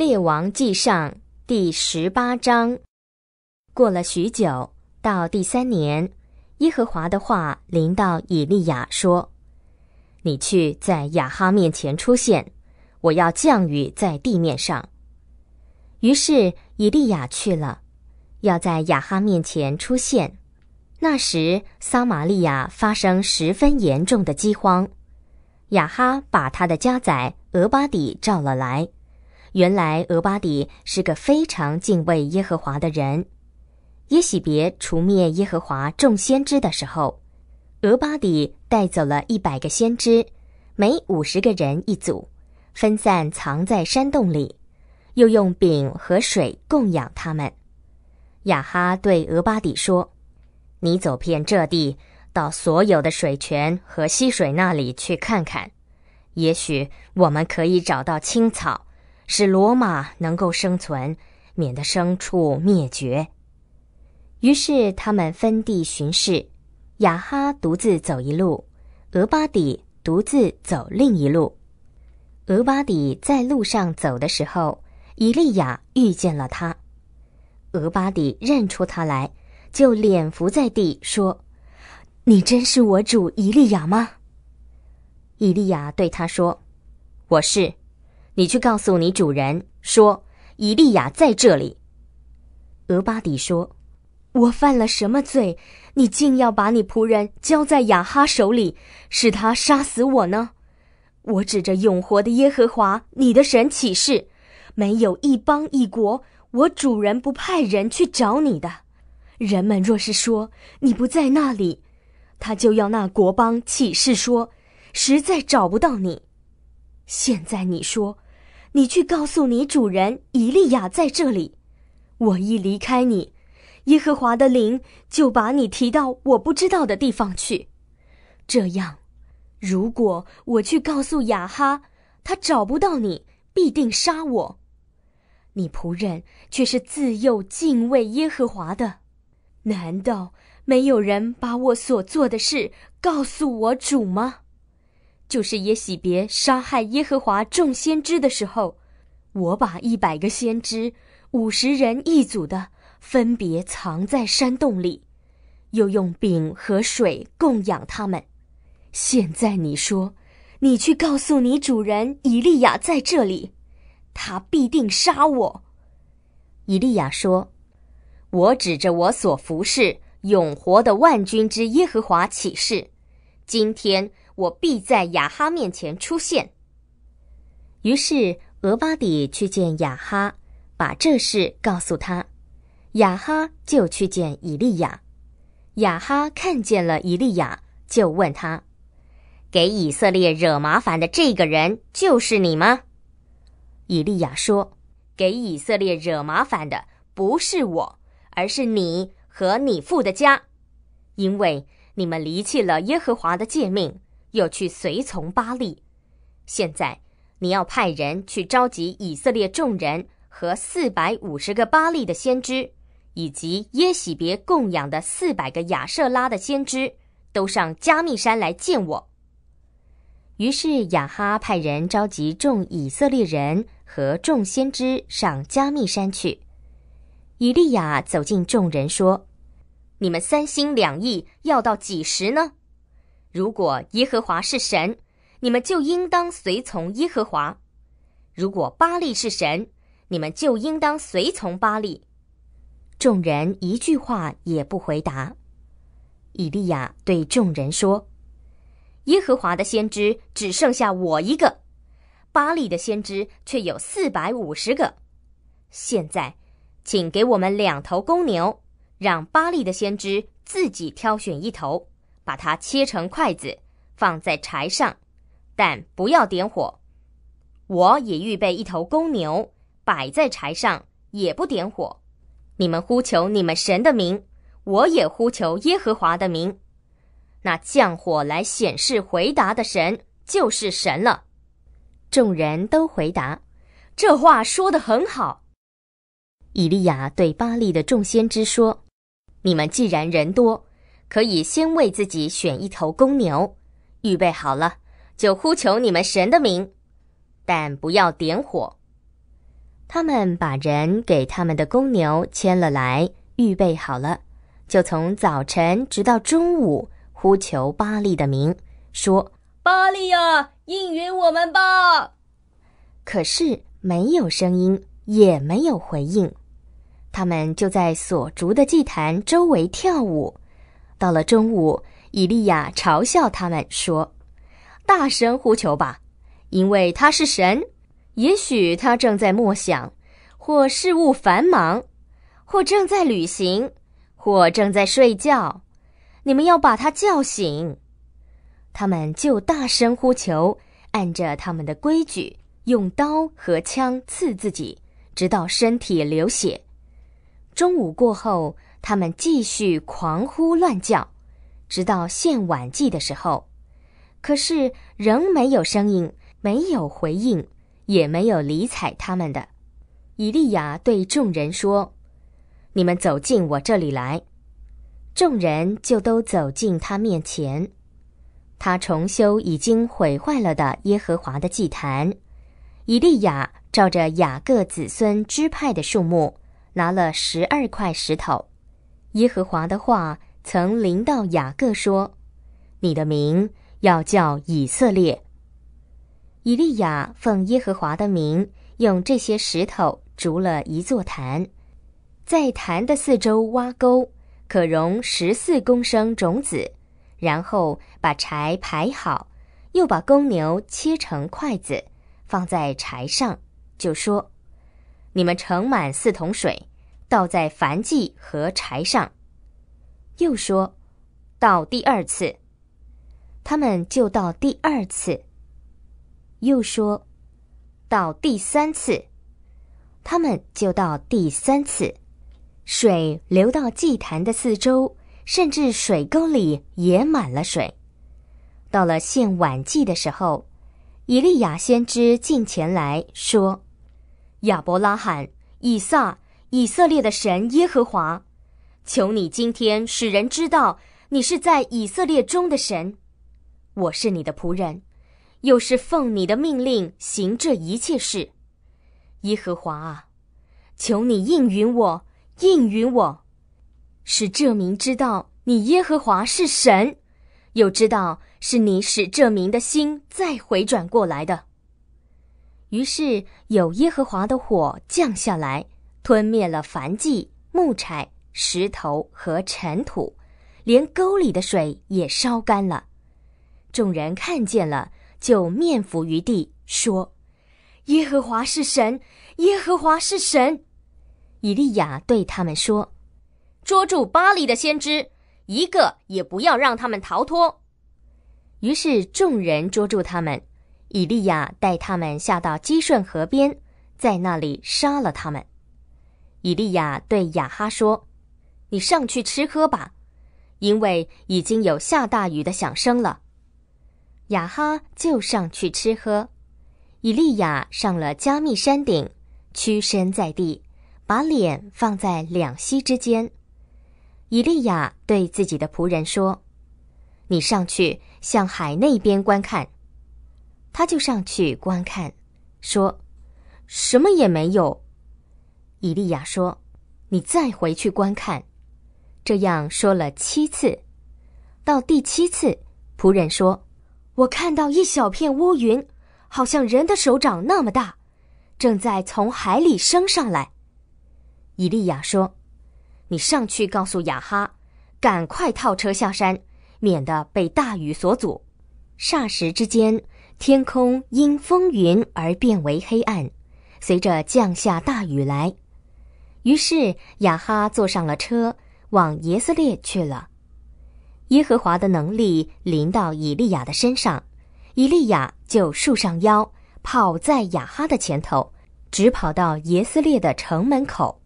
列王记上第十八章。过了许久，到第三年，耶和华的话临到以利亚说：“你去在亚哈面前出现，我要降雨在地面上。”于是以利亚去了，要在亚哈面前出现。那时，撒玛利亚发生十分严重的饥荒。亚哈把他的家宰俄巴底召了来。原来俄巴底是个非常敬畏耶和华的人。耶喜别除灭耶和华众先知的时候，俄巴底带走了一百个先知，每五十个人一组，分散藏在山洞里，又用饼和水供养他们。亚哈对俄巴底说：“你走遍这地，到所有的水泉和溪水那里去看看，也许我们可以找到青草。”使罗马能够生存，免得牲畜灭绝。于是他们分地巡视，亚哈独自走一路，俄巴底独自走另一路。俄巴底在路上走的时候，以利亚遇见了他。俄巴底认出他来，就脸伏在地说：“你真是我主以利亚吗？”以利亚对他说：“我是。”你去告诉你主人说，以利亚在这里。俄巴底说：“我犯了什么罪？你竟要把你仆人交在亚哈手里，使他杀死我呢？”我指着永活的耶和华你的神起誓，没有一邦一国，我主人不派人去找你的。人们若是说你不在那里，他就要那国邦起誓说，实在找不到你。现在你说。你去告诉你主人，以利亚在这里。我一离开你，耶和华的灵就把你提到我不知道的地方去。这样，如果我去告诉雅哈，他找不到你，必定杀我。你仆人却是自幼敬畏耶和华的，难道没有人把我所做的事告诉我主吗？就是耶喜别杀害耶和华众先知的时候，我把一百个先知，五十人一组的，分别藏在山洞里，又用饼和水供养他们。现在你说，你去告诉你主人以利亚在这里，他必定杀我。以利亚说：“我指着我所服侍永活的万军之耶和华起誓，今天。”我必在雅哈面前出现。于是俄巴底去见雅哈，把这事告诉他。雅哈就去见以利亚。雅哈看见了以利亚，就问他：“给以色列惹麻烦的这个人就是你吗？”以利亚说：“给以色列惹麻烦的不是我，而是你和你父的家，因为你们离弃了耶和华的诫命。”又去随从巴利。现在你要派人去召集以色列众人和四百五十个巴利的先知，以及耶喜别供养的四百个亚瑟拉的先知，都上加密山来见我。于是雅哈派人召集众以色列人和众先知上加密山去。以利亚走进众人说：“你们三心两意要到几时呢？”如果耶和华是神，你们就应当随从耶和华；如果巴利是神，你们就应当随从巴利。”众人一句话也不回答。以利亚对众人说：“耶和华的先知只剩下我一个，巴利的先知却有四百五十个。现在，请给我们两头公牛，让巴利的先知自己挑选一头。”把它切成筷子，放在柴上，但不要点火。我也预备一头公牛摆在柴上，也不点火。你们呼求你们神的名，我也呼求耶和华的名。那降火来显示回答的神，就是神了。众人都回答：“这话说得很好。”以利亚对巴利的众先知说：“你们既然人多。”可以先为自己选一头公牛，预备好了就呼求你们神的名，但不要点火。他们把人给他们的公牛牵了来，预备好了就从早晨直到中午呼求巴利的名，说：“巴利呀，应允我们吧！”可是没有声音，也没有回应。他们就在所逐的祭坛周围跳舞。到了中午，以利亚嘲笑他们说：“大声呼求吧，因为他是神。也许他正在默想，或事务繁忙，或正在旅行，或正在睡觉。你们要把他叫醒。”他们就大声呼求，按着他们的规矩，用刀和枪刺自己，直到身体流血。中午过后。他们继续狂呼乱叫，直到献晚祭的时候，可是仍没有声音，没有回应，也没有理睬他们的。以利亚对众人说：“你们走进我这里来。”众人就都走进他面前。他重修已经毁坏了的耶和华的祭坛。以利亚照着雅各子孙支派的数目，拿了十二块石头。耶和华的话曾临到雅各说：“你的名要叫以色列。”以利亚奉耶和华的名，用这些石头筑了一座坛，在坛的四周挖沟，可容十四公升种子。然后把柴排好，又把公牛切成筷子放在柴上，就说：“你们盛满四桶水。”倒在燔祭和柴上，又说，到第二次，他们就到第二次。又说，到第三次，他们就到第三次。水流到祭坛的四周，甚至水沟里也满了水。到了献晚祭的时候，以利亚先知进前来说：“亚伯拉罕，以撒。”以色列的神耶和华，求你今天使人知道你是在以色列中的神。我是你的仆人，又是奉你的命令行这一切事。耶和华啊，求你应允我，应允我，使这民知道你耶和华是神，又知道是你使这民的心再回转过来的。于是有耶和华的火降下来。吞灭了凡迹、木柴、石头和尘土，连沟里的水也烧干了。众人看见了，就面伏于地说：“耶和华是神，耶和华是神。”以利亚对他们说：“捉住巴黎的先知，一个也不要让他们逃脱。”于是众人捉住他们，以利亚带他们下到基顺河边，在那里杀了他们。以利亚对雅哈说：“你上去吃喝吧，因为已经有下大雨的响声了。”雅哈就上去吃喝。以利亚上了加密山顶，屈身在地，把脸放在两膝之间。以利亚对自己的仆人说：“你上去向海那边观看。”他就上去观看，说：“什么也没有。”以利亚说：“你再回去观看。”这样说了七次，到第七次，仆人说：“我看到一小片乌云，好像人的手掌那么大，正在从海里升上来。”以利亚说：“你上去告诉雅哈，赶快套车下山，免得被大雨所阻。”霎时之间，天空因风云而变为黑暗，随着降下大雨来。于是雅哈坐上了车，往耶斯列去了。耶和华的能力临到以利亚的身上，以利亚就竖上腰，跑在雅哈的前头，直跑到耶斯列的城门口。